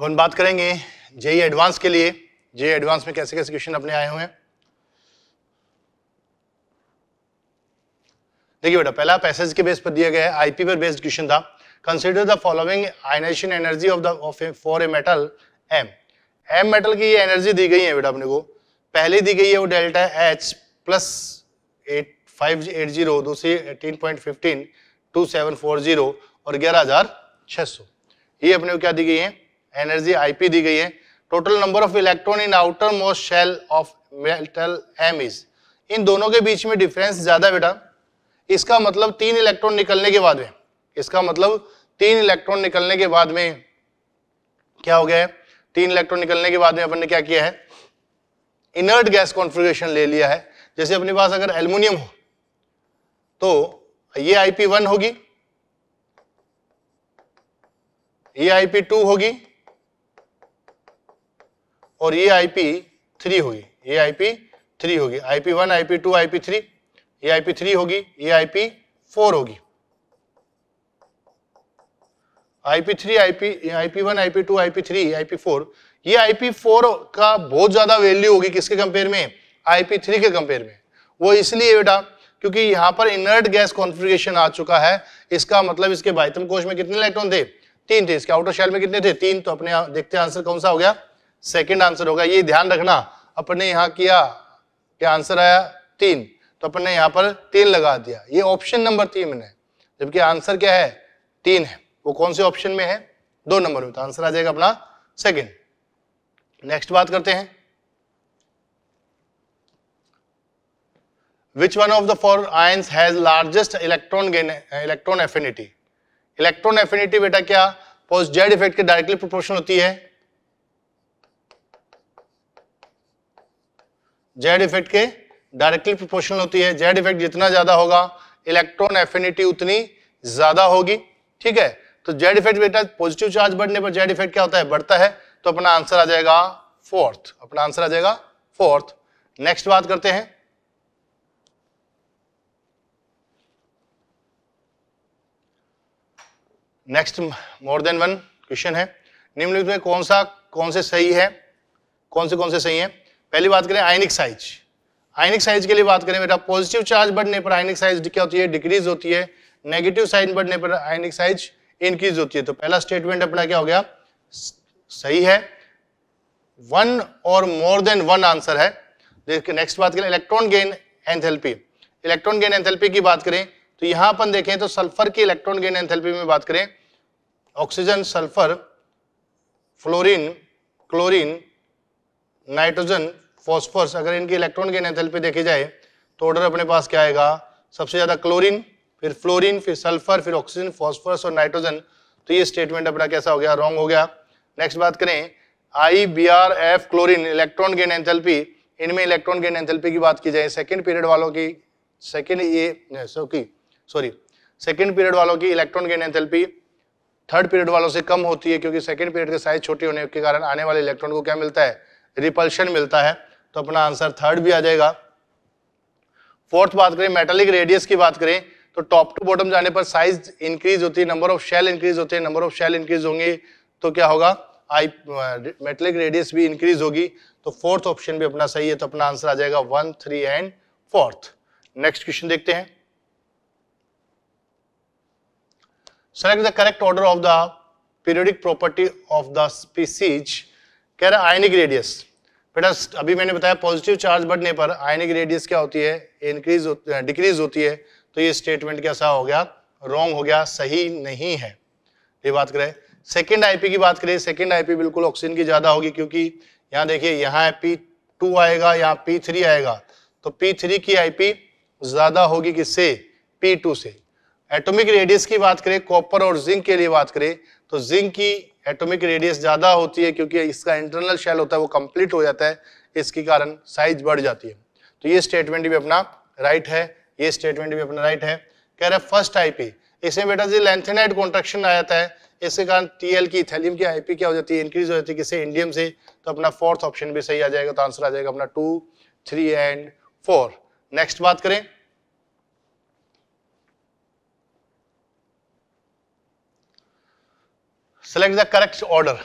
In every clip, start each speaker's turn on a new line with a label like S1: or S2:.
S1: अपन बात करेंगे JEE advance e के लिए जेई एडवांस e में कैसे कैसे क्वेश्चन अपने आए हुए हैं देखिए बेटा पहला पैसेज के बेस पर दिया गया है आईपी पर बेस्ड क्वेश्चन था consider the following ionisation energy of the for a metal M M metal की ये एनर्जी दी गई है बेटा अपने को पहली दी गई है वो delta H plus eight five eight zero दूसरी eighteen point fifteen two seven four zero और ग्यारह हजार छह सौ ये अपने को क्या दी गई है एनर्जी आईपी दी गई है total number of electron in outermost shell of metal M is इन दोनों के बीच में डिफरेंस ज्यादा बेटा इसका मतलब तीन इलेक्ट्रॉन निकलने के बाद में इसका मतलब तीन इलेक्ट्रॉन निकलने के बाद में क्या हो गया है तीन इलेक्ट्रॉन निकलने के बाद में अपन ने क्या किया है इनर्ट गैस कॉन्फ्रिगेशन ले लिया है जैसे अपने पास अगर एल्यूमिनियम हो तो ये आईपी वन होगी ये आईपी टू होगी और ये आई पी थ्री होगी ये आई पी थ्री होगी I P one I P two I P three ये आई पी थ्री होगी ये आई पी फोर होगी I P three I P I P one I P two I P three I P four ये I P four का बहुत ज्यादा value होगी किसके कंपेयर में आई पी थ्री के कंपेयर में वो इसलिए बेटा क्योंकि यहाँ पर इनर्ट गैस कॉन्फ़िगरेशन आ चुका है इसका मतलब इसके बाइतम कोश में कितने इलेक्ट्रॉन थे तीन थे इसके आउटर शेल में कितने थे तीन तो अपने देखते आंसर कौन सा हो गया सेकंड आंसर होगा ये ध्यान रखना अपने यहाँ किया क्या आंसर आया तीन तो अपने यहाँ पर तीन लगा दिया ये ऑप्शन नंबर तीन में जबकि आंसर क्या है तीन है वो कौन से ऑप्शन में है दो नंबर में तो आंसर आ जाएगा अपना सेकेंड नेक्स्ट बात करते हैं which one of the four ions has largest electron gain electron affinity electron affinity बेटा क्या post z effect के directly proportional होती है जेड इफेक्ट के डायरेक्टली प्रोपोर्शनल होती है जेड इफेक्ट जितना ज्यादा होगा इलेक्ट्रॉन एफिनिटी उतनी ज्यादा होगी ठीक है तो जेड इफेक्ट बेटा पॉजिटिव चार्ज बढ़ने पर जेड इफेक्ट क्या होता है बढ़ता है तो अपना आंसर आ जाएगा फोर्थ अपना आंसर आ जाएगा फोर्थ नेक्स्ट बात करते हैं next more than one question है निम्नलिखित में कौन सा कौन से सही है कौन से कौन से सही है पहली बात करें आयनिक साइज आयनिक साइज के लिए बात करें बेटा पॉजिटिव चार्ज बढ़ने पर आयनिक साइज क्या होती है डिक्रीज होती है नेगेटिव साइज बढ़ने पर आयनिक साइज इंक्रीज होती है तो पहला स्टेटमेंट अपना क्या हो गया सही है वन और मोर देन वन आंसर है नेक्स्ट बात करें electron gain enthalpy electron gain enthalpy की बात करें तो यहां अपन देखें तो सल्फर की इलेक्ट्रॉन गेन एंथेल्पी में बात करें oxygen sulphur fluorine chlorine nitrogen phosphorus अगर इनकी इलेक्ट्रॉन गेन एंथैल्पी देखी जाए तो ऑर्डर अपने पास क्या आएगा सबसे ज़्यादा क्लोरीन फिर फ्लोरीन फिर सल्फर फिर ऑक्सीजन फॉस्फोरस और नाइट्रोजन तो ये स्टेटमेंट अपना कैसा हो गया रॉन्ग हो गया नेक्स्ट बात करें I B R F chlorine electron gain enthalpy इनमें इलेक्ट्रॉन गेन एंथेल्पी की बात की जाए सेकेंड पीरियड वालों की सेकेंड ये सो सॉरी सेकेंड पीरियड वालों की electron gain enthalpy third period वालों से कम होती है क्योंकि सेकेंड पीरियड के साइज छोटे होने के कारण आने वाले इलेक्ट्रॉन को क्या मिलता है रिपल्शन मिलता है तो अपना आंसर थर्ड भी आ जाएगा फोर्थ बात करें मेटालिक रेडियस की बात करें तो टॉप टू बॉटम जाने पर साइज इंक्रीज होती है नंबर ऑफ शेल इंक्रीज होते हैं नंबर ऑफ शेल इंक्रीज होंगे तो क्या होगा आई मेटलिक रेडियस भी इंक्रीज होगी तो फोर्थ ऑप्शन भी अपना सही है तो अपना आंसर आ जाएगा one three and fourth next question देखते हैं select the correct order of the periodic property of the species कह रहा है आयनिक रेडियस बेटा अभी मैंने बताया पॉजिटिव चार्ज बढ़ने पर आयनिक रेडियस क्या होती है इंक्रीज डिक्रीज होती है तो ये स्टेटमेंट कैसा हो गया रॉन्ग हो गया सही नहीं है ये बात करें सेकेंड आईपी की बात करें सेकेंड आईपी बिल्कुल ऑक्सीजन की ज्यादा होगी क्योंकि यहाँ देखिए यहाँ पी टू आएगा यहाँ पी थ्री आएगा तो पी थ्री की आईपी ज्यादा होगी किससे पी टू से एटॉमिक रेडियस की बात करें कॉपर और जिंक के लिए बात करें तो जिंक की एटॉमिक रेडियस ज़्यादा होती है क्योंकि इसका इंटरनल शेल होता है वो कंप्लीट हो जाता है इसके कारण साइज बढ़ जाती है तो ये स्टेटमेंट भी अपना राइट है ये स्टेटमेंट भी अपना राइट है कह रहे फर्स्ट आईपी इसमें बेटा जी लेंथेनाइड कॉन्ट्रेक्शन आ जाता है इसके कारण टीएल की थैलियम की आईपी क्या हो जाती है इंक्रीज हो जाती है किसे इंडियम से तो अपना फोर्थ ऑप्शन भी सही आ जाएगा तो आंसर आ जाएगा अपना two three and four next बात करें सेलेक्ट द करेक्ट ऑर्डर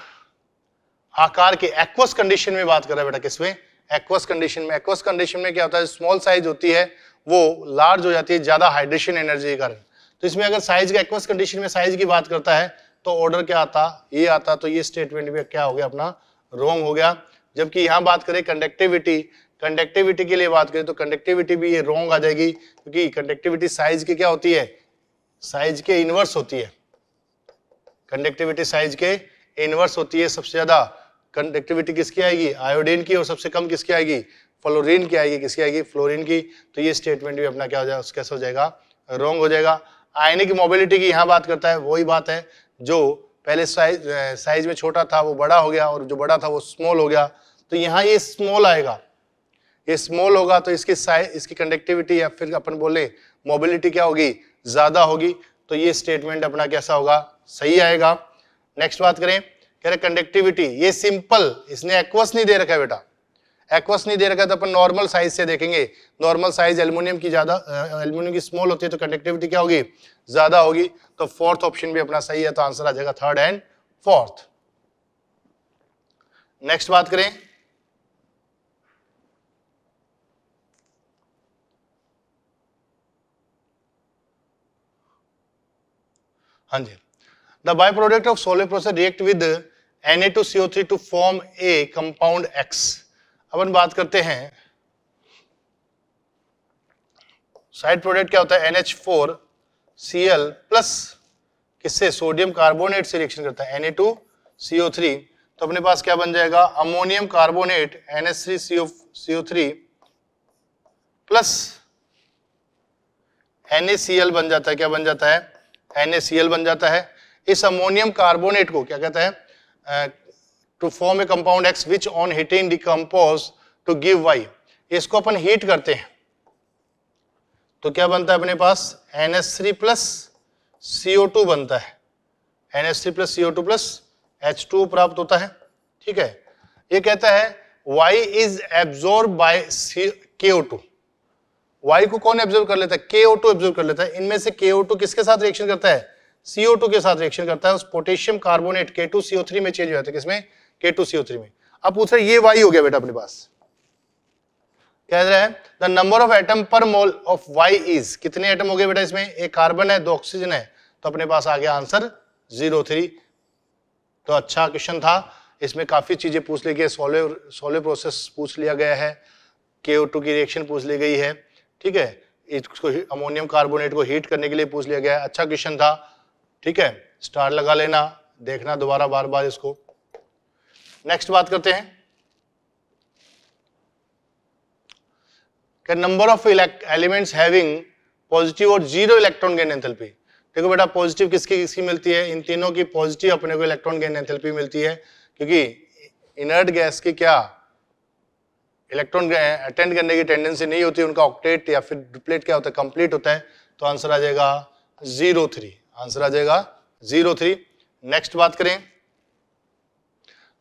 S1: आकार के एक्वस कंडीशन में बात कर रहा है बेटा किसमें एक्वस कंडीशन में एक्वस कंडीशन में क्या होता है स्मॉल साइज होती है वो लार्ज हो जाती है ज्यादा हाइड्रेशन एनर्जी के कारण तो इसमें अगर साइज का एक्वस कंडीशन में साइज की बात करता है तो ऑर्डर क्या आता ये आता तो ये स्टेटमेंट भी क्या हो गया अपना रॉन्ग हो गया जबकि यहाँ बात करें कंडक्टिविटी कंडक्टिविटी के लिए बात करें तो कंडक्टिविटी भी ये रॉन्ग आ जाएगी क्योंकि कंडक्टिविटी साइज की क्या होती है साइज के इनवर्स होती है कंडक्टिविटी साइज के इनवर्स होती है सबसे ज्यादा कंडक्टिविटी किसकी आएगी आयोडीन की और सबसे कम किसकी आएगी फ्लोरीन की आएगी किसकी आएगी फ्लोरीन की तो ये स्टेटमेंट भी अपना क्या हो जाएगा कैसा हो जाएगा रॉन्ग हो जाएगा आयनिक मोबिलिटी की यहाँ बात करता है वही बात है जो पहले साइज साइज में छोटा था वो बड़ा हो गया और जो बड़ा था वो स्मॉल हो गया तो यहाँ ये स्मॉल आएगा ये स्मॉल होगा तो इसकी साइज इसकी कंडक्टिविटी या फिर अपन बोले मोबिलिटी क्या होगी ज़्यादा होगी तो ये स्टेटमेंट अपना कैसा होगा सही आएगा नेक्स्ट बात करें कह रहे कंडक्टिविटी ये सिंपल इसने एक्वस नहीं दे रखा है बेटा एक्वस नहीं दे रखा तो अपन नॉर्मल साइज से देखेंगे नॉर्मल साइज एल्यूमिनियम की ज्यादा एल्यूमिनियम की स्मॉल होती है तो कंडक्टिविटी क्या होगी ज्यादा होगी तो फोर्थ ऑप्शन भी अपना सही है तो आंसर आ जाएगा थर्ड एंड फोर्थ नेक्स्ट बात करें हाँ जी The byproduct of solar process react with Na2CO3 to form a compound X. अब हम बात करते हैं साइड प्रोडक्ट क्या होता है NH4 Cl प्लस किससे सोडियम कार्बोनेट से रिएक्शन करता है थ्री तो अपने पास क्या बन जाएगा ammonium carbonate three plus NaCl बन जाता है क्या बन जाता है NaCl बन जाता है इस अमोनियम कार्बोनेट को क्या कहते हैं to form a compound X which on heating decompose to give Y इसको अपन हीट करते हैं तो क्या बनता है अपने पास N S three plus CO two बनता है N S three plus CO two plus H two प्राप्त होता है ठीक है ये कहता है Y is absorb by to Y को कौन एब्जॉर्ब कर लेता है टू एब्जॉर्ब कर लेता है इनमें से के ओ टू किसके साथ रिएक्शन करता है CO2 के साथ रिएक्शन करता है उस पोटेशियम कार्बोनेट के टू K2CO3 में चेंज हो जाता है किसमें K2CO3 में अब पूछ रहे ये वाई हो गया बेटा अपने पास कह रहा है द नंबर ऑफ एटम पर मोल ऑफ वाई इज कितने एटम हो गए बेटा इसमें एक कार्बन है दो ऑक्सीजन है तो अपने पास आ गया आंसर जीरो थ्री तो अच्छा क्वेश्चन था इसमें काफी चीजें पूछ ली गई सोलर सोलर प्रोसेस पूछ लिया गया है के की रिएक्शन पूछ ली गई है ठीक है इसको अमोनियम कार्बोनेट को हीट करने के लिए पूछ लिया गया है अच्छा क्वेश्चन था ठीक है स्टार लगा लेना देखना दोबारा बार बार इसको नेक्स्ट बात करते हैं क्या number of elements having positive और जीरो इलेक्ट्रॉन गेन एंथैल्पी देखो बेटा पॉजिटिव किसकी किसकी मिलती है इन तीनों की पॉजिटिव अपने को इलेक्ट्रॉन गेन एंथैल्पी मिलती है क्योंकि इनर्ट गैस की क्या इलेक्ट्रॉन अटेंड करने की टेंडेंसी नहीं होती उनका ऑक्टेट या फिर डुप्लेट क्या होता है कंप्लीट होता है तो आंसर आ जाएगा जीरो थ्री आंसर आ जाएगा जीरो थ्री नेक्स्ट बात करें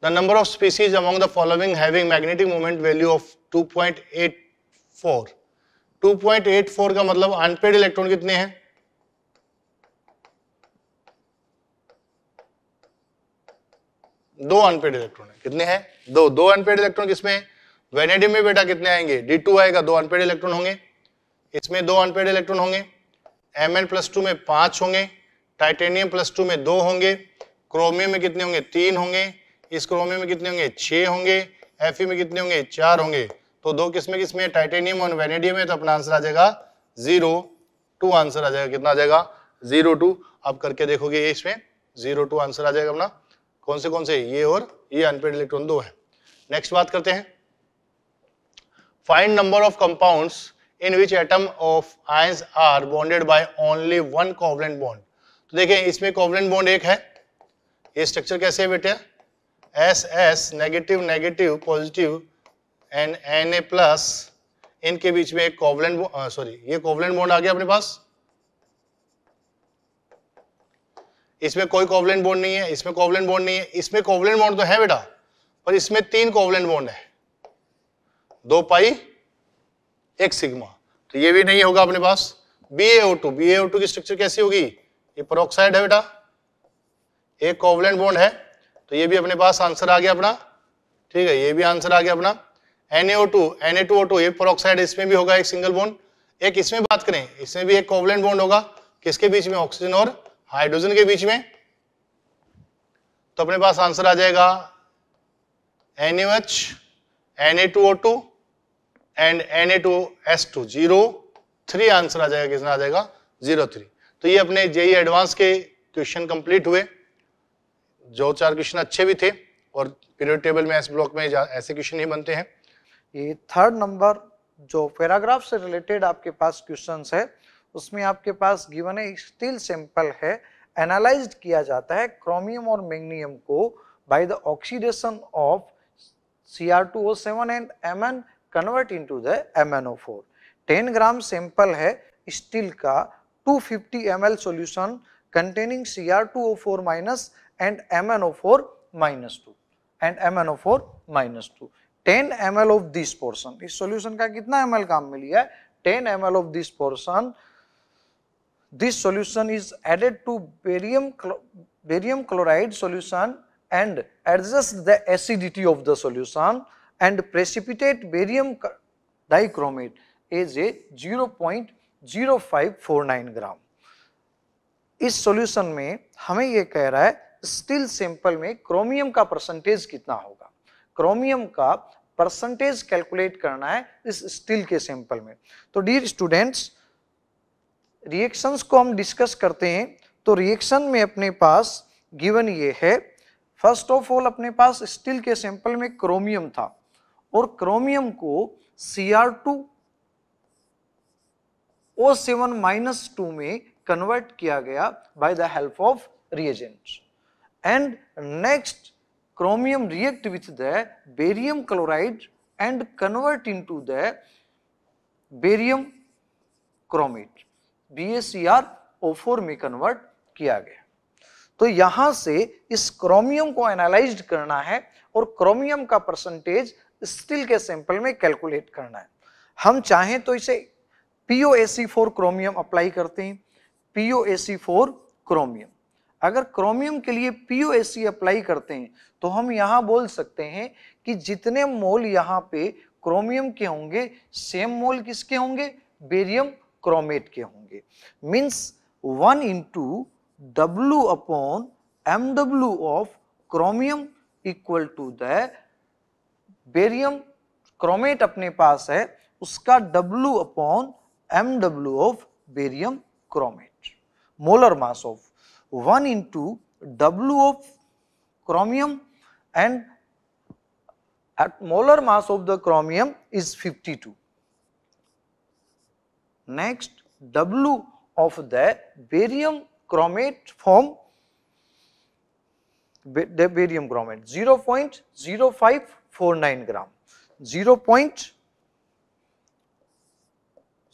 S1: the number of species among the following having magnetic moment value of 2.84 2.84 का मतलब अनपेड इलेक्ट्रॉन कितने हैं दो अनपेड इलेक्ट्रॉन है कितने हैं दो दो अनपेड इलेक्ट्रॉन किसमें है वेनेडियम में बेटा कितने आएंगे डी टू आएगा दो अनपेड इलेक्ट्रॉन होंगे इसमें दो अनपेड इलेक्ट्रॉन होंगे एम एन प्लस टू में पांच होंगे टाइटेनियम प्लस टू में दो होंगे क्रोमियम में कितने होंगे तीन होंगे इस क्रोमियम में कितने होंगे छः होंगे एफ में कितने होंगे चार होंगे तो दो किसमें किसमें टाइटेनियम और वेनेडियम है तो अपना आंसर आ जाएगा जीरो टू आंसर आ जाएगा कितना आ जाएगा जीरो टू आप करके देखोगे इसमें जीरो टू आंसर आ जाएगा अपना कौन से कौन से ये और ये अनपेड इलेक्ट्रॉन दो है नेक्स्ट बात करते हैं find number of compounds in which atom of ions are bonded by only one covalent bond तो देखें इसमें कोवलेंट बॉन्ड एक है ये स्ट्रक्चर कैसे है बेटे S S negative negative positive and N A plus इनके बीच में एक कोवलेंट सॉरी ये कोवलेंट बॉन्ड आ गया अपने पास इसमें कोई कोवलेंट बॉन्ड नहीं है इसमें कोवलेंट बॉन्ड नहीं है इसमें कोवलेंट बॉन्ड तो है बेटा पर इसमें तीन कोवलेंट बॉन्ड है दो पाई एक सिग्मा तो ये भी नहीं होगा अपने पास B A O two B A O two की स्ट्रक्चर कैसी होगी ये परोक्साइड है बेटा एक कोवलेंट बॉन्ड है तो ये भी अपने पास आंसर आ गया अपना ठीक है ये भी आंसर आ गया अपना NaO2 Na2O2 ये परोक्साइड इसमें भी होगा एक सिंगल बॉन्ड एक इसमें बात करें इसमें भी एक कोवलेंट बॉन्ड होगा किसके बीच में ऑक्सीजन और हाइड्रोजन के बीच में तो अपने पास आंसर आ जाएगा NaOH Na2O2 and Na2S2 zero three answer आ जाएगा कितना आ जाएगा जीरो थ्री तो ये अपने जेई एडवांस के क्वेश्चन कंप्लीट हुए जो चार क्वेश्चन अच्छे भी थे
S2: और पीरियड टेबल में एस ब्लॉक में ऐसे क्वेश्चन ही बनते हैं ये थर्ड नंबर जो पैराग्राफ से रिलेटेड आपके पास क्वेश्चन है उसमें आपके पास गिवन है स्टील सैंपल है एनालाइज किया जाता है क्रोमियम और मैग्नियम को bye the oxidation of C R two O seven and M N convert into the M N O four ten gram sample है स्टील का 250 ml solution containing Cr2O4 minus and MnO4 minus 2 and MnO4 minus 2. 10 ml of this portion. This solution का कितना ml 10 ml of this portion. This solution is added to barium barium chloride solution and adjust the acidity of the solution and precipitate barium dichromate as a 0.5 0.0549 ग्राम इस solution में हमें यह कह रहा है steel sample में क्रोमियम का percentage कितना होगा क्रोमियम का परसेंटेज कैलकुलेट करना है इस स्टील के सैंपल में तो डियर स्टूडेंट्स रिएक्शंस को हम डिस्कस करते हैं तो रिएक्शन में अपने पास गिवन ये है फर्स्ट ऑफ ऑल अपने पास स्टील के सैंपल में क्रोमियम था और क्रोमियम को two O seven minus two में कन्वर्ट किया गया by the help of reagent and next chromium react with the barium chloride and convert into the barium O four में कन्वर्ट किया गया तो यहां से इस क्रोमियम को एनालाइज करना है और क्रोमियम का परसेंटेज स्टील के सैंपल में कैलकुलेट करना है हम चाहें तो इसे पी क्रोमियम अप्लाई करते हैं पी क्रोमियम अगर क्रोमियम के लिए पी अप्लाई करते हैं तो हम यहाँ बोल सकते हैं कि जितने मोल यहाँ पे क्रोमियम के होंगे सेम मोल किसके होंगे बेरियम क्रोमेट के होंगे means one into W upon M W of chromium equal to the barium chromate अपने पास है उसका W upon MW of barium chromate. Molar mass of 1 into W of chromium and at molar mass of the chromium is 52. Next W of the barium chromate form the barium chromate 0.0549 gram 0.0549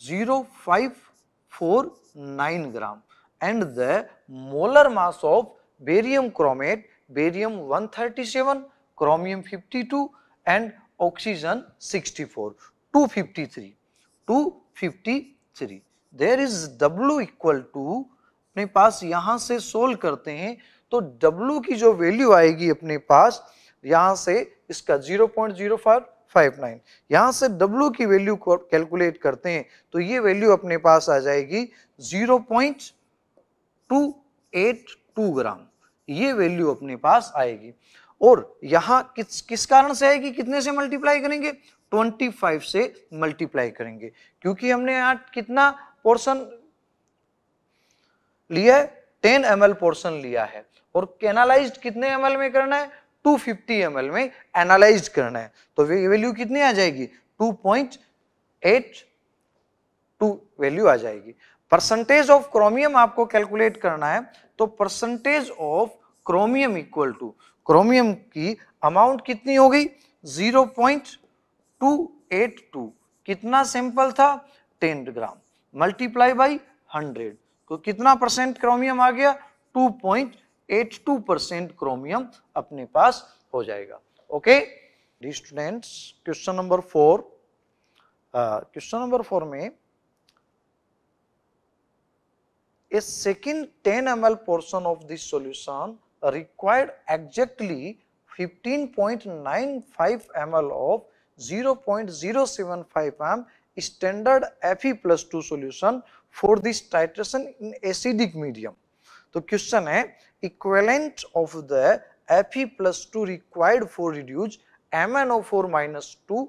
S2: 0.0549 gram and the molar mass of barium chromate barium 137 chromium 52 and oxygen 64 253 253 there is W equal to अपने पास यहाँ से solve करते हैं तो W की जो value आएगी अपने पास यहाँ से इसका 0.05 फाइव नाइन से W की वैल्यू कैलकुलेट करते हैं तो ये वैल्यू अपने पास आ जाएगी zero point two eight two gram ये वैल्यू अपने पास आएगी और यहां किस किस कारण से आएगी कितने से मल्टीप्लाई करेंगे 25 से मल्टीप्लाई करेंगे क्योंकि हमने यहां कितना पोर्शन लिया है 10 एम पोर्शन लिया है और कैनालाइज कितने एम में करना है 250 ml में एनालाइज करना है तो वैल्यू कितनी आ जाएगी 2.8 टू वैल्यू आ जाएगी परसेंटेज ऑफ क्रोमियम आपको कैलकुलेट करना है तो percentage of chromium equal to chromium की अमाउंट कितनी हो गई 0.282 कितना सैंपल था 10 ग्राम मल्टीप्लाई बाई 100 तो कितना परसेंट क्रोमियम आ गया 2.8 82 परसेंट क्रोमियम अपने पास हो जाएगा okay students question number four question number four में इस second 10 M portion of this solution required exactly 15.95 point of 0.075 point zero standard F plus two solution for this titration in acidic medium तो question है equivalent of the F plus two required for reduce M N O four minus two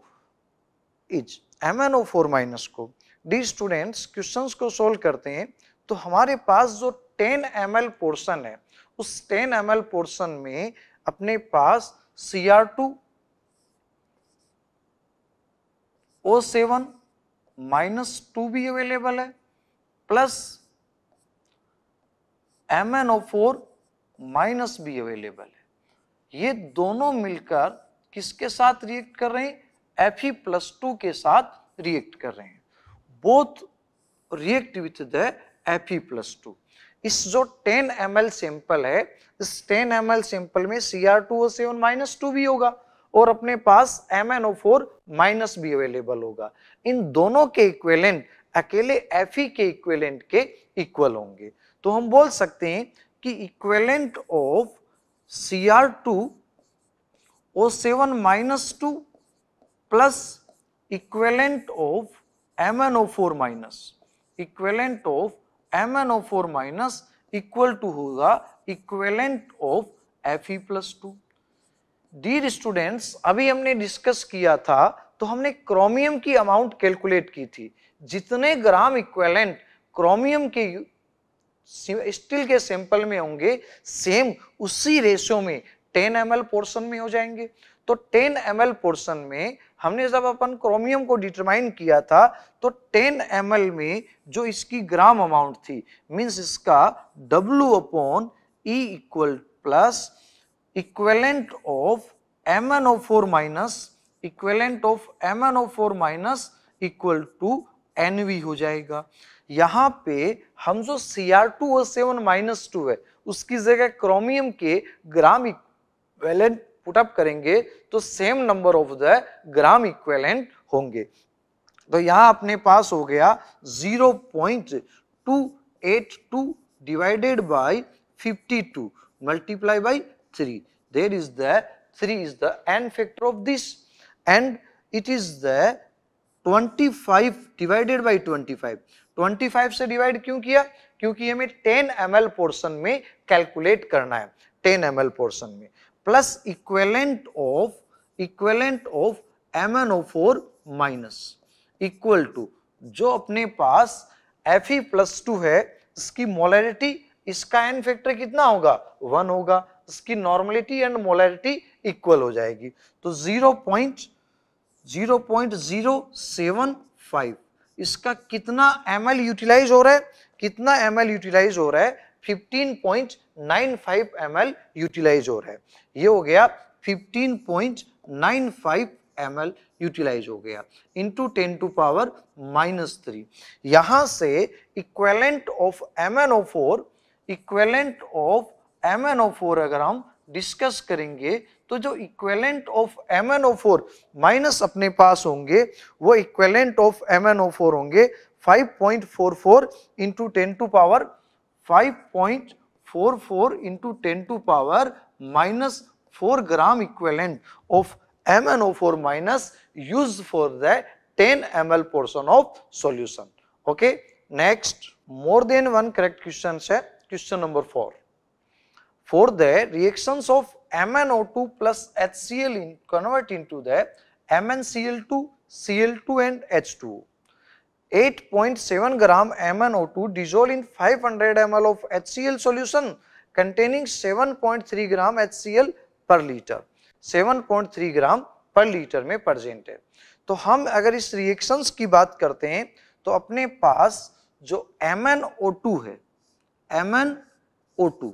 S2: is M N O four minus को dear students question को solve करते हैं तो हमारे पास जो 10 M L portion है उस 10 एम एल पोर्सन में अपने पास C R two O seven minus two भी अवेलेबल है प्लस MnO4 माइनस भी अवेलेबल है ये दोनों मिलकर किसके साथ रिएक्ट कर रहे हैं Fe प्लस टू के साथ रिएक्ट कर रहे हैं both react with the Fe plus two इस जो 10 ml सैंपल है इस 10 ml सैंपल में Cr2O7 माइनस टू भी होगा और अपने पास MnO4 माइनस भी अवेलेबल होगा इन दोनों के इक्वेलेंट अकेले Fe के इक्वेलेंट के इक्वल होंगे तो हम बोल सकते हैं कि equivalent of C R two O seven minus two plus equivalent of M N O four minus equivalent of M N O four minus equal to होगा equivalent of F E plus two dear students अभी हमने discuss किया था तो हमने chromium की amount calculate की थी जितने ग्राम इक्वेलेंट क्रोमियम के स्टील के सैंपल में होंगे सेम उसी रेशियो में 10 एम पोर्शन में हो जाएंगे तो 10 एम पोर्शन में हमने जब अपन क्रोमियम को डिटरमाइन किया था तो 10 एम में जो इसकी ग्राम अमाउंट थी मीन्स इसका W upon E equal plus equivalent of M N O four minus equivalent of M N O four minus equal to N हो जाएगा यहाँ पे हम जो सी आर टू और सेवन माइनस टू है उसकी जगह क्रोमियम के ग्राम इक्वेलेंट पुटअप करेंगे तो same number of the gram equivalent होंगे तो यहाँ अपने पास हो गया 0.282 divided by 52 multiply by 3 there is the 3 is the N factor of this and the twenty five 25 by twenty 25 25 से डिवाइड क्यों किया क्योंकि हमें 10 एम पोर्शन में कैलकुलेट करना है 10 एम पोर्शन में plus equivalent of equivalent of M N O four minus equal to जो अपने पास एफ ई प्लस टू है इसकी मोलरिटी इसका एन फैक्टर कितना होगा वन होगा इसकी नॉर्मलिटी एंड मोलरिटी इक्वल हो जाएगी तो zero point zero point zero seven five इसका कितना एम यूटिलाइज हो रहा है कितना एम यूटिलाइज हो रहा है 15.95 एल यूटिलाइज हो रहा है ये हो गया 15.95 एल यूटिलाइज हो गया into ten to power minus three यहां से equivalent of M N O four equivalent of M N O four अगर हम डिस्कस करेंगे तो जो equivalent of M N O four minus अपने पास होंगे वो equivalent of M N O four होंगे 5.44 point four four into ten to power five point four four into ten to power minus four gram equivalent of M N O four minus use for the ten M L portion of solution okay next more than one correct question है question number four for the reactions of MnO2 plus HCl in, convert into the MnCl2, Cl2 and H2. 8.7 gram MnO2 dissolve in 500 ml of HCl solution containing 7.3 gram HCl per liter. 7.3 gram per liter में present है तो हम अगर इस reactions की बात करते हैं तो अपने पास जो MnO2 है MnO2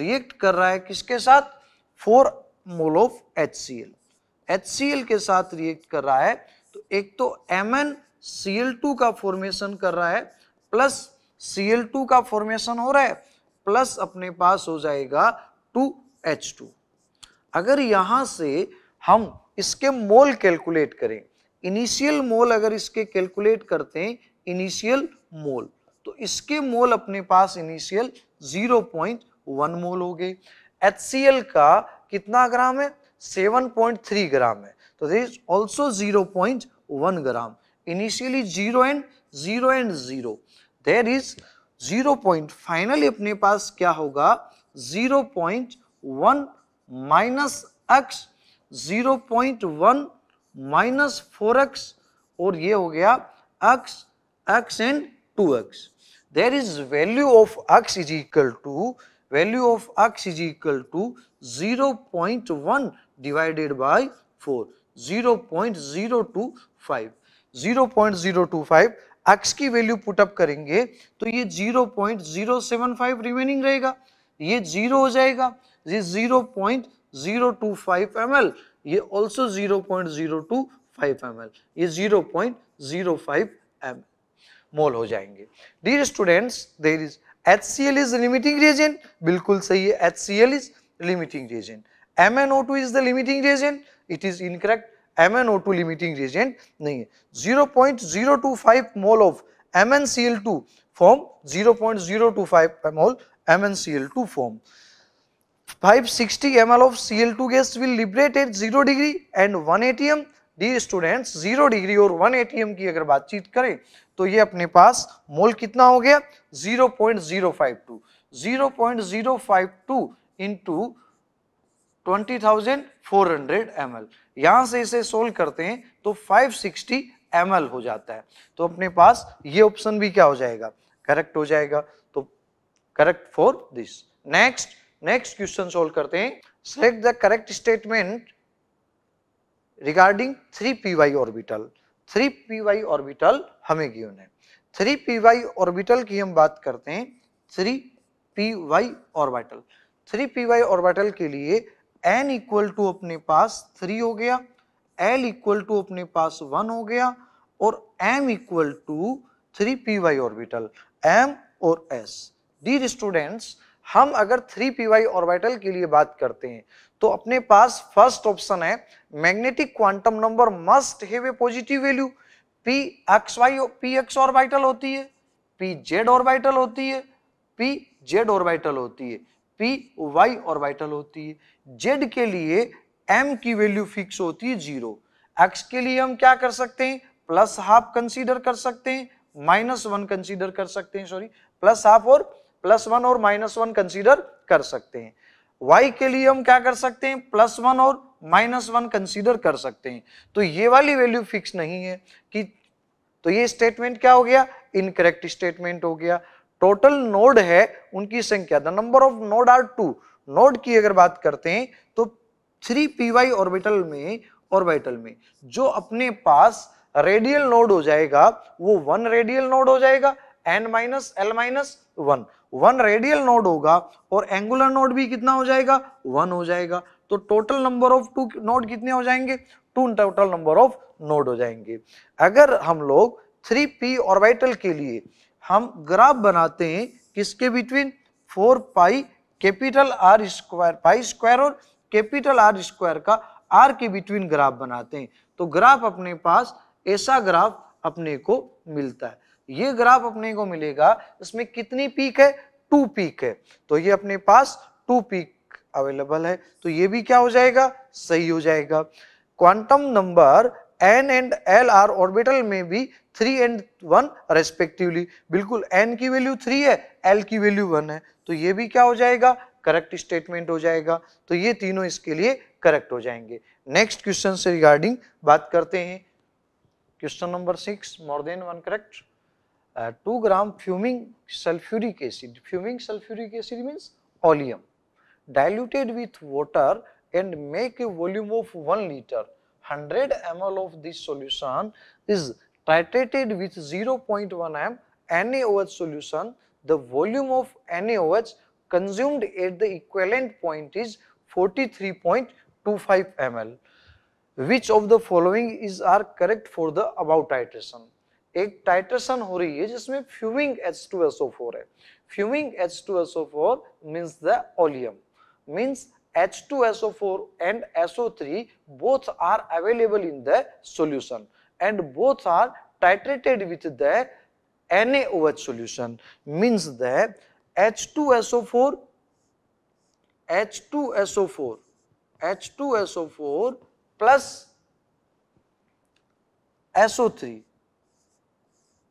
S2: react कर रहा है किसके साथ four mole of H C C L L H के साथ रिएक्ट कर रहा है तो एक तो M N C L two का फॉर्मेशन कर रहा है प्लस सी एल टू का फॉर्मेशन हो रहा है प्लस अपने पास हो जाएगा टू एच टू अगर यहां से हम इसके मोल कैलकुलेट करें इनिशियल मोल अगर इसके कैलकुलेट करते हैं इनिशियल मोल तो इसके मोल अपने पास इनिशियल 0.1 मोल हो गए एल का कितना ग्राम है 7.3 ग्राम है तो there is also 0.1 gram initially zero and zero and zero there is zero point finally अपने पास क्या होगा zero point one minus X zero point one minus four X और ये हो गया X X and two X there is value of X is equal to value of X is equal to 0.1 divided by 4 0.025 0.025 x की value up करेंगे तो ये 0.075 remaining रहेगा ये जीरो हो जाएगा ये 0.025 ml ये ऑल्सो 0.025 ml ये 0.05 ml मोल हो जाएंगे dear students there is H C L is limiting reagent बिल्कुल सही है H C L is limiting reagent. MnO2 is the limiting reagent. It is incorrect. MnO2 limiting reagent नहीं 0.025 mole of MnCl2 form, 0.025 mole MnCl2 form. 560 ml of Cl2 gas will liberate at 0 degree and 1 atm. Dear students, 0 degree or 1 ATM की अगर बातचीत करें तो ये अपने पास मोल कितना हो गया 0.052 0.052 इंटू एम एल यहां से इसे सोल्व करते हैं तो एम एल हो जाता है तो अपने पास ये ऑप्शन भी क्या हो जाएगा करेक्ट हो जाएगा तो correct for this next next question solve करते हैं select the correct statement regarding three P Y orbital three P Y orbital हमें क्यों है थ्री पी वाई ऑर्बिटल की हम बात करते हैं three P Y orbital three P Y orbital के लिए एन इक्वल टू अपने पास थ्री हो गया एल इक्वल टू अपने पास वन हो गया और M equal to three P Y orbital M और एस डी स्टूडेंट्स हम अगर थ्री पी वाई ऑर्बिटल के लिए बात करते हैं तो अपने पास फर्स्ट ऑप्शन है magnetic quantum number must have a positive value P X Y P X orbital होती है पी जेड ऑर्बिटल होती है पी जेड ऑर्बिटल होती है पी वाई वाइटल होती है जेड के लिए एम की वैल्यू फिक्स होती है जीरो एक्स के लिए हम क्या कर सकते हैं प्लस हाफ कंसीडर कर सकते हैं माइनस वन कंसीडर कर सकते हैं सॉरी प्लस हाफ और प्लस वन और माइनस वन कंसीडर कर सकते हैं वाई के लिए हम क्या कर सकते हैं प्लस वन और माइनस वन कंसीडर कर सकते हैं तो ये वाली वैल्यू फिक्स नहीं है कि तो ये स्टेटमेंट क्या हो गया इनकरेक्ट स्टेटमेंट हो गया टोटल नोड है उनकी संख्या the number of node are two node की अगर बात करते हैं तो थ्री पी वाई ऑर्बिटल में ऑर्बिटल में जो अपने पास रेडियल नोड हो जाएगा वो वन रेडियल नोड हो जाएगा N minus L minus one one radial node होगा और एंगुलर नोड भी कितना हो जाएगा वन हो जाएगा तो total number of two node कितने हो जाएंगे two total number of node हो जाएंगे अगर हम लोग थ्री पी ऑर्बिटल के लिए हम ग्राफ बनाते हैं किसके between four pi capital R square pi square और कैपिटल आर स्क्वायर का आर के बिटवीन ग्राफ बनाते हैं तो ग्राफ अपने पास ऐसा ग्राफ अपने को मिलता है ये ग्राफ अपने को मिलेगा इसमें कितनी पीक है टू पीक है तो ये अपने पास टू पीक अवेलेबल है तो ये भी क्या हो जाएगा सही हो जाएगा quantum number N and L are orbital में भी थ्री एंड वन रेस्पेक्टिवली बिल्कुल एन की वैल्यू थ्री है एल की वैल्यू वन है तो ये भी क्या हो जाएगा करेक्ट स्टेटमेंट हो जाएगा तो ये तीनों इसके लिए करेक्ट हो जाएंगे नेक्स्ट क्वेश्चन से रिगार्डिंग बात करते हैं question number six more than one correct two gram fuming sulphuric acid fuming sulphuric acid means oleum diluted with water and make a volume of 1 liter 100 ml of this solution is Titrated with 0.1 amp NaOH solution, the volume of NaOH consumed at the equivalent point is 43.25 ml. Which of the following is are correct for the above titration? एक titration हो रही है fuming h fuming H2SO4 Fuming h fuming H2SO4 means the oleum means H2SO4 and SO3 both are available in the solution and both are titrated with the NaOH solution means the H2SO4 H2SO4 H2SO4 plus SO3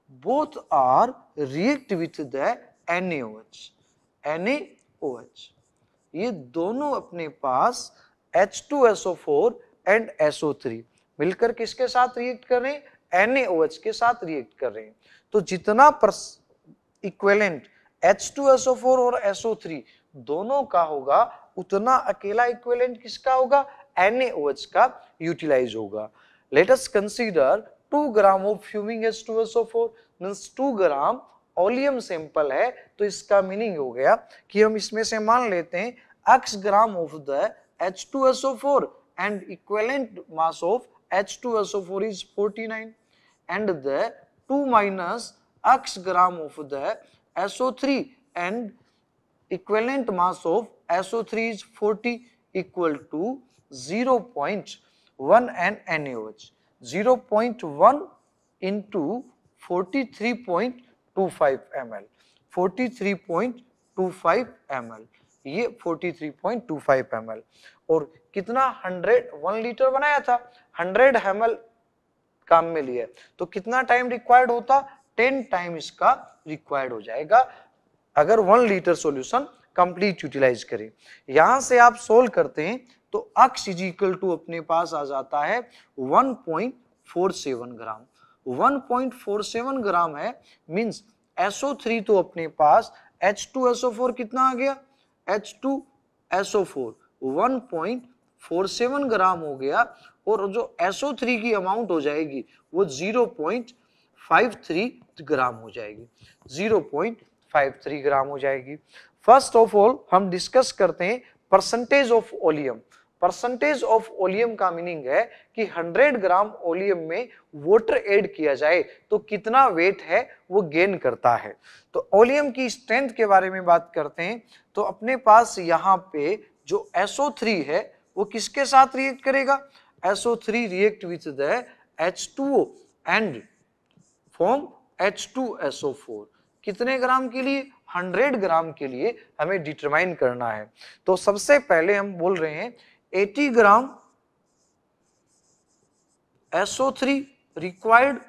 S2: both are react with the NaOH NaOH ये दोनों अपने पास H2SO4 and SO3 मिलकर किसके साथ react कर रहे हैं NaOH के साथ रिएक्ट कर रहे हैं तो जितना इक्वेलेंट H2SO4 और SO3 दोनों का होगा उतना अकेला इक्वेलेंट किसका होगा NaOH का यूटिलाइज होगा let us consider 2 gram of fuming H2SO4 means 2 gram oleum sample है तो इसका मीनिंग हो गया कि हम इसमें से मान लेते हैं x gram of the H2SO4 and equivalent mass of H2SO4 is 49 and the 2 minus x gram of the SO3 and equivalent mass of SO3 is 40 equal to 0 0.1 and NaOH. 0 0.1 into 43.25 ml. 43.25 ml. ये 43.25 ml और कितना hundred one litre बनाया था hundred हेमल काम में लिया तो कितना टाइम रिक्वायर्ड होता टेन टाइम इसका रिक्वायर्ड हो जाएगा अगर one litre solution complete utilize करें यहां से आप सोल्व करते हैं तो अक्स इज इक्वल टू अपने पास आ जाता है 1.47 ग्राम 1.47 ग्राम है मींस SO3 तो अपने पास H2SO4 कितना आ गया H2SO4 1.47 ग्राम हो गया और जो SO3 की अमाउंट हो जाएगी वो 0.53 ग्राम हो जाएगी 0.53 ग्राम हो जाएगी फर्स्ट ऑफ ऑल हम डिस्कस करते हैं percentage of oleum percentage of oleum का मीनिंग है कि 100 ग्राम ओलियम में वाटर ऐड किया जाए तो कितना वेट है वो गेन करता है तो ओलियम की स्ट्रेंथ के बारे में बात करते हैं तो अपने पास यहाँ पे जो SO3 है वो किसके साथ रिएक्ट करेगा SO3 react with the H2O and form H2SO4 कितने ग्राम के लिए 100 ग्राम के लिए हमें डिटरमाइन करना है तो सबसे पहले हम बोल रहे हैं 80 gram SO3 required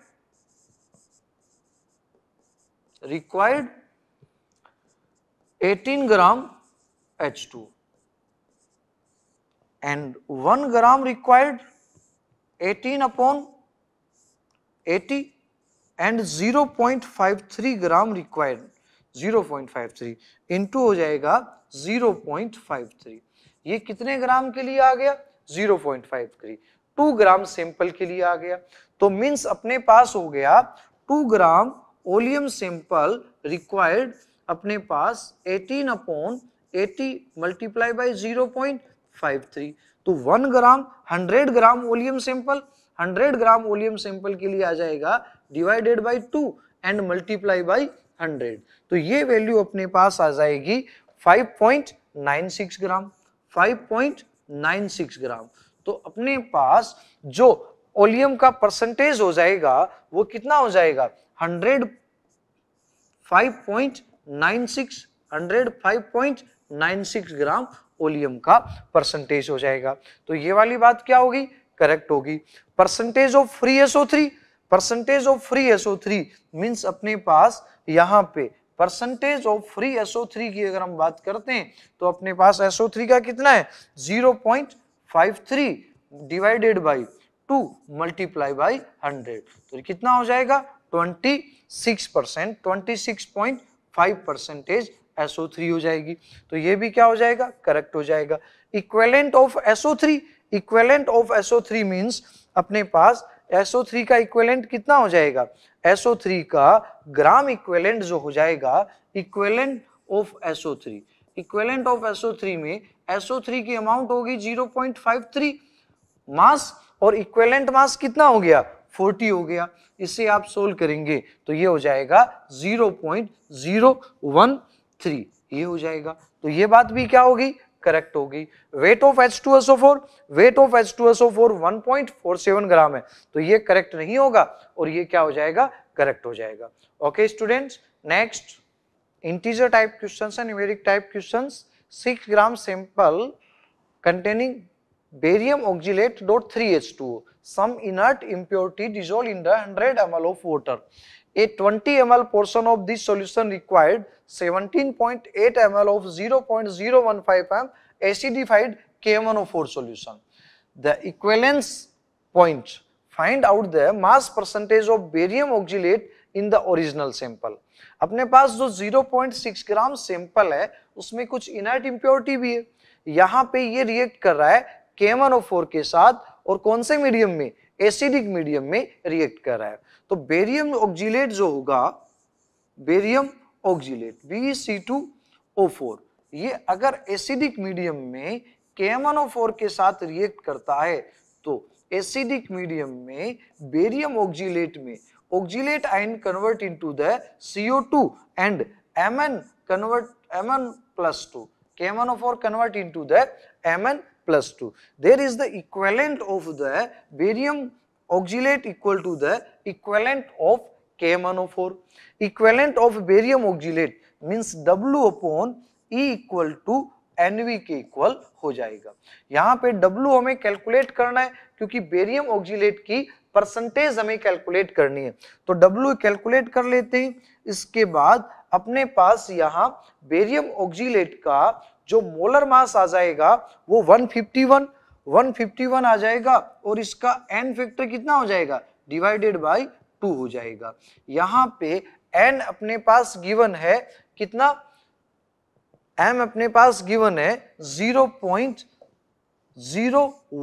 S2: required 18 gram H2 and 1 gram required 18 upon 80 and 0.53 gram required 0.53 into हो जाएगा 0.53 ये कितने ग्राम के लिए आ गया 0.53 2 ग्राम सैंपल के लिए आ गया तो मींस अपने पास हो गया 2 ग्राम ओलियम सैंपल रिक्वायर्ड अपने पास 18 upon 80 multiply by 0.53 five three तो one gram hundred gram oleum sample hundred gram oleum sample के लिए आ जाएगा डिवाइडेड एंड मल्टीप्लाई तो ये वैल्यू अपने पास आ जाएगी ग्राम ग्राम तो अपने पास जो ओलियम का परसेंटेज हो जाएगा वो कितना हो जाएगा hundred five point nine six hundred five point nine six gram oleum का परसेंटेज हो जाएगा तो ये वाली बात क्या होगी करेक्ट होगी percentage of free SO three percentage of free SO three means अपने पास यहाँ पे percentage of free SO three की अगर हम बात करते हैं तो अपने पास एसओ थ्री का कितना है zero point five three divided by two multiply by hundred तो कितना हो जाएगा twenty six percent twenty six point five percentage SO3 हो जाएगी तो ये भी क्या हो जाएगा करेक्ट हो जाएगा equivalent of SO3 equivalent of SO3 means अपने पास SO3 का इक्वेलेंट कितना हो जाएगा SO3 का ग्राम इक्वेलेंट जो हो जाएगा equivalent of SO3 equivalent of SO3 में SO3 की अमाउंट होगी 0.53 मास और इक्वेलेंट मास कितना हो गया 40 हो गया इसे आप सोल्व करेंगे तो ये हो जाएगा 0.01 थ्री ये हो जाएगा तो ये बात भी क्या होगी करेक्ट होगी weight of H two SO four weight of H two SO four one point four seven gram है तो ये करेक्ट नहीं होगा और ये क्या हो जाएगा करेक्ट हो जाएगा okay students next integer type question and numeric type question six gram sample dot three H two some inert impurity impurity in the hundred M L of water a 20 ml portion of this solution required 17.8 ml of 0.015 m acidified KMnO4 solution. The equivalence point find out the mass percentage of barium oxalate in the original sample. अपने पास जो 0.6 ग्राम sample है उसमें कुछ inert impurity भी है यहाँ पे ये रिएक्ट कर रहा है केमन के साथ और कौन से मीडियम में एसिडिक मीडियम में रिएक्ट कर रहा है तो बेरियम ऑक्जिलेट जो होगा barium oxalate B C two O four ये अगर एसिडिक मीडियम में के के साथ रिएक्ट करता है तो एसिडिक मीडियम में बेरियम ऑक्जिलेट में oxalate ion convert into the CO2 and Mn convert Mn plus two के convert into the Mn plus two there is the equivalent of the barium oxalate equal to the equivalent of KMnO4. Equivalent of barium oxalate means W upon E equal to N V के equal हो जाएगा यहाँ पे W हमें calculate करना है क्योंकि barium oxalate की परसेंटेज हमें कैलकुलेट करनी है तो W कैलकुलेट कर लेते हैं इसके बाद अपने पास यहाँ बेरियम ऑक्जिलेट का जो मोलर मास आ जाएगा वो 151 151 आ जाएगा और इसका N फैक्टर कितना हो जाएगा डिवाइडेड बाई टू हो जाएगा यहाँ पे एन अपने पास गिवन है कितना एम अपने पास गिवन है zero point zero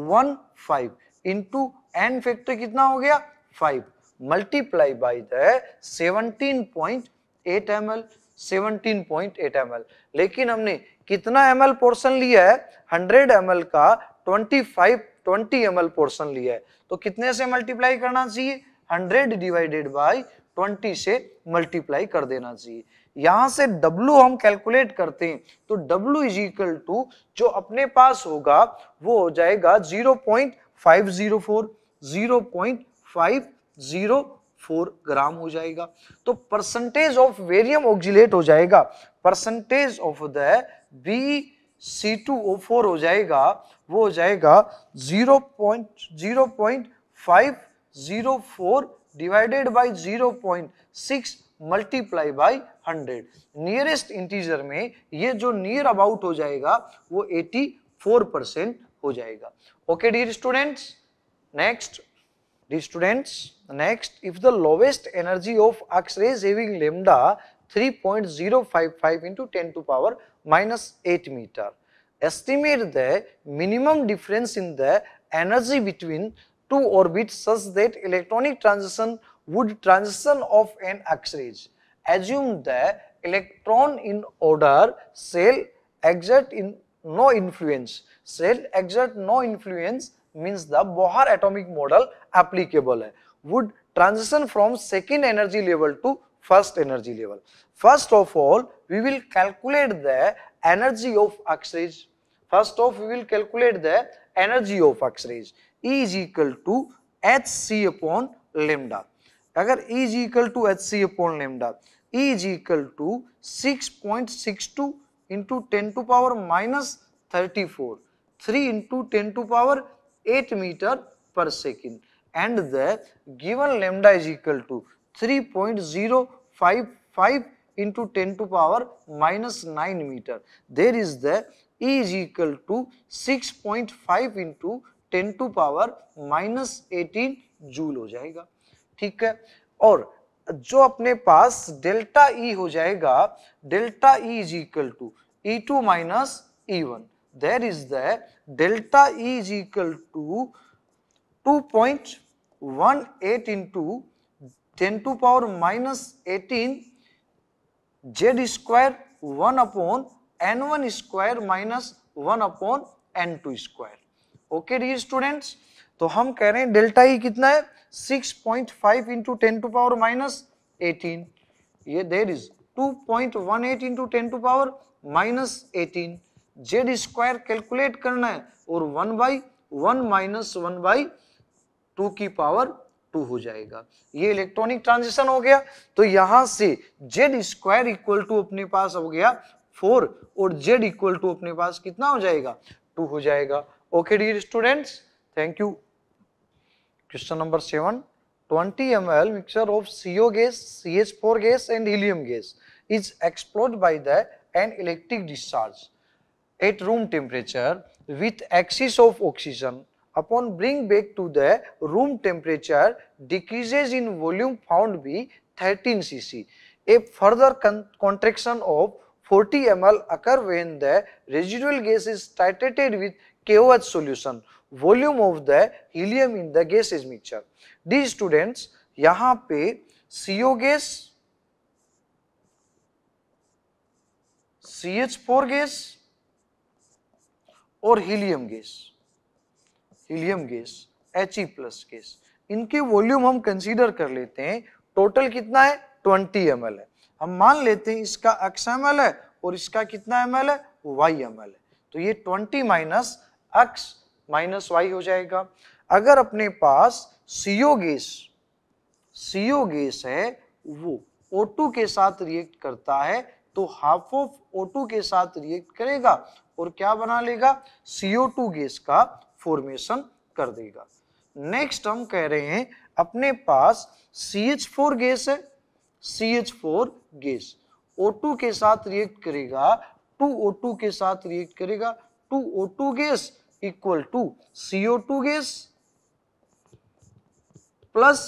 S2: one five into N factor कितना हो गया five multiply by the seventeen point eight M L seventeen point eight M L लेकिन हमने कितना एम एल पोर्सन लिया है हंड्रेड एम एल का twenty five twenty M portion लिया है तो कितने से मल्टीप्लाई करना चाहिए हंड्रेड डिवाइडेड बाई ट्वेंटी से मल्टीप्लाई कर देना चाहिए यहां से W हम कैलकुलेट करते हैं तो W इज इक्वल टू जो अपने पास होगा वो हो जाएगा 0.504 0.504 ग्राम हो जाएगा तो परसेंटेज ऑफ वेरियम ऑक्जिलेट हो जाएगा percentage of the B C two O four हो जाएगा वो हो जाएगा zero point zero point five zero four divided by zero point six multiply by hundred nearest integer में ये जो नियर अबाउट हो जाएगा वो एटी फोर परसेंट हो जाएगा okay dear students next dear students next if the lowest having of x point zero five five into ten to power minus eight metre estimate the minimum difference in the energy between two orbits such that electronic transition would transition of an axis. Assume the electron in order shell exert in no influence. Shell exert no influence means the Bohr atomic model applicable would transition from second energy level to first energy level. First of all, we will calculate the energy of oxygen First off, we will calculate the energy of X-rays. E is equal to hc upon lambda. अगर E is equal to hc upon lambda, E is equal to 6.62 into 10 to power minus 34, 3 into 10 to power 8 meter per second. And the given lambda is equal to 3.055 into 10 to power minus 9 meter. There is the E is equal to 6.5 into ten to power minus eighteen joule हो जाएगा ठीक है और जो अपने पास delta E e हो जाएगा delta E is equal to E two minus E one there is the delta E is equal to two point one eight into ten to power minus eighteen Z square one upon N one square minus one upon N two square okay dear students तो हम कह रहे हैं delta E e कितना है six point five into ten to power minus eighteen ये there is two point one eight into ten to power minus eighteen Z square calculate करना है और one by one minus one by two की power two हो जाएगा ये electronic transition हो गया तो यहां से जेड स्क्वायर इक्वल टू अपने पास हो गया फोर और जेड इक्वल टू अपने पास कितना हो जाएगा टू हो जाएगा okay dear students thank you question number seven 20 M L mixture of C O gas C H four gas and helium gas is exploded by the and electric discharge at room temperature with excess of oxygen upon bring back to the room temperature decreases in volume found B C CC A further contraction of 40 ml occur when the residual gas is titrated with KOH solution. Volume of the helium in the gas is mixture. These students यहाँ पे CO gas, CH4 gas और helium gas, helium gas, He plus gas, इनके volume हम consider कर लेते हैं total कितना है 20 ml है हम मान लेते हैं इसका एक्स एम एल है और इसका कितना एम एल है वाई एम एल है तो ये twenty minus X minus Y हो जाएगा अगर अपने पास सीओ गैस सीओ गैस है वो टू के साथ रिएक्ट करता है तो हाफ ऑफ टू के साथ रिएक्ट करेगा और क्या बना लेगा टू गैस का फॉर्मेशन कर देगा नेक्स्ट हम कह रहे हैं अपने पास फोर गैस है फोर गैस O2 के साथ रिएक्ट करेगा 2O2 के साथ रिएक्ट करेगा 2O2 gas equal to CO2 gas plus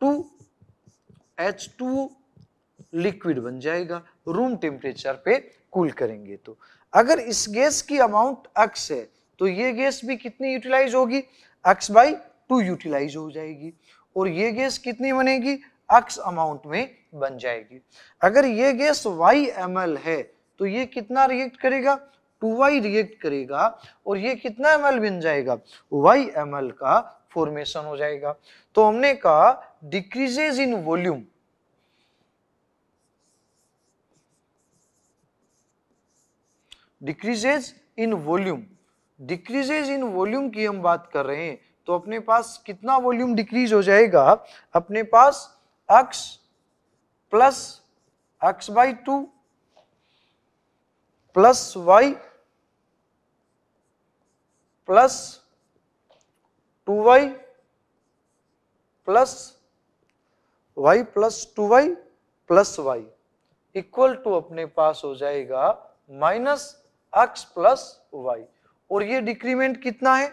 S2: two H two liquid बन जाएगा रूम टेम्परेचर पे कूल करेंगे तो अगर इस गैस की अमाउंट अक्स है तो ये गैस भी कितनी यूटिलाइज होगी अक्स बाई टू यूटिलाइज हो जाएगी और ये गैस कितनी बनेगी एक्स अमाउंट में बन जाएगी अगर ये गैस वाई एम है तो ये कितना रिएक्ट करेगा टू वाई रिएक्ट करेगा और ये कितना एम बन जाएगा वाई एम का फॉर्मेशन हो जाएगा तो हमने कहा decreases in volume decreases in volume decreases in volume की हम बात कर रहे हैं तो अपने पास कितना वॉल्यूम डिक्रीज हो जाएगा अपने पास X plus X by two plus Y plus two Y plus Y plus two Y plus Y equal to अपने पास हो जाएगा माइनस एक्स प्लस वाई और ये डिक्रीमेंट कितना है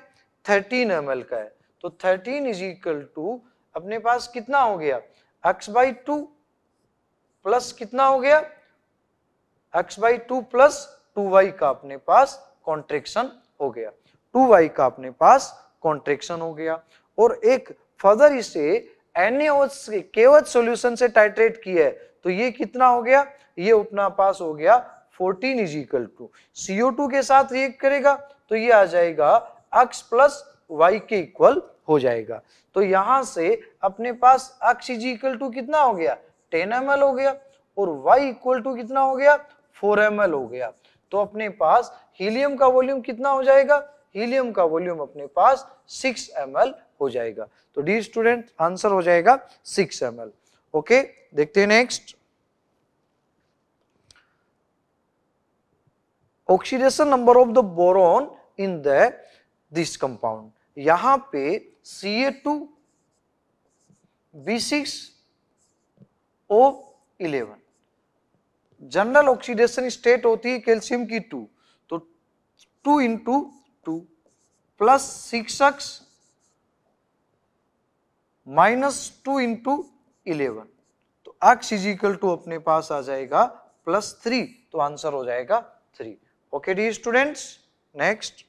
S2: थर्टीन एम का है तो थर्टीन इज इक्वल टू अपने पास कितना हो गया x बाई टू प्लस कितना हो गया x by two plus two Y का अपने पास कॉन्ट्रेक्शन हो गया टू वाई का अपने पास कॉन्ट्रेक्शन हो गया और एक फर्दर इसे एनएच केवल सॉल्यूशन से टाइट्रेट किया है तो ये कितना हो गया ये अपना पास हो गया 14 इज इक्वल टू सीओ के साथ रिएक्ट करेगा तो ये आ जाएगा x प्लस वाई के इक्वल हो जाएगा तो यहां से अपने पास अक्ष इज इक्वल टू कितना हो गया टेन एम हो गया और वाई इक्वल टू कितना हो गया फोर एम हो गया तो अपने पास हीलियम का वॉल्यूम कितना हो जाएगा हीलियम का वॉल्यूम अपने पास सिक्स एम हो जाएगा तो डी स्टूडेंट आंसर हो जाएगा सिक्स एम ओके देखते हैं next oxidation number of the boron in the this compound यहां पे C A two B six O eleven general oxidation state होती है कैल्शियम की टू तो two into two plus six X minus two into eleven तो X equal to अपने पास आ जाएगा प्लस थ्री तो आंसर हो जाएगा three okay dear students next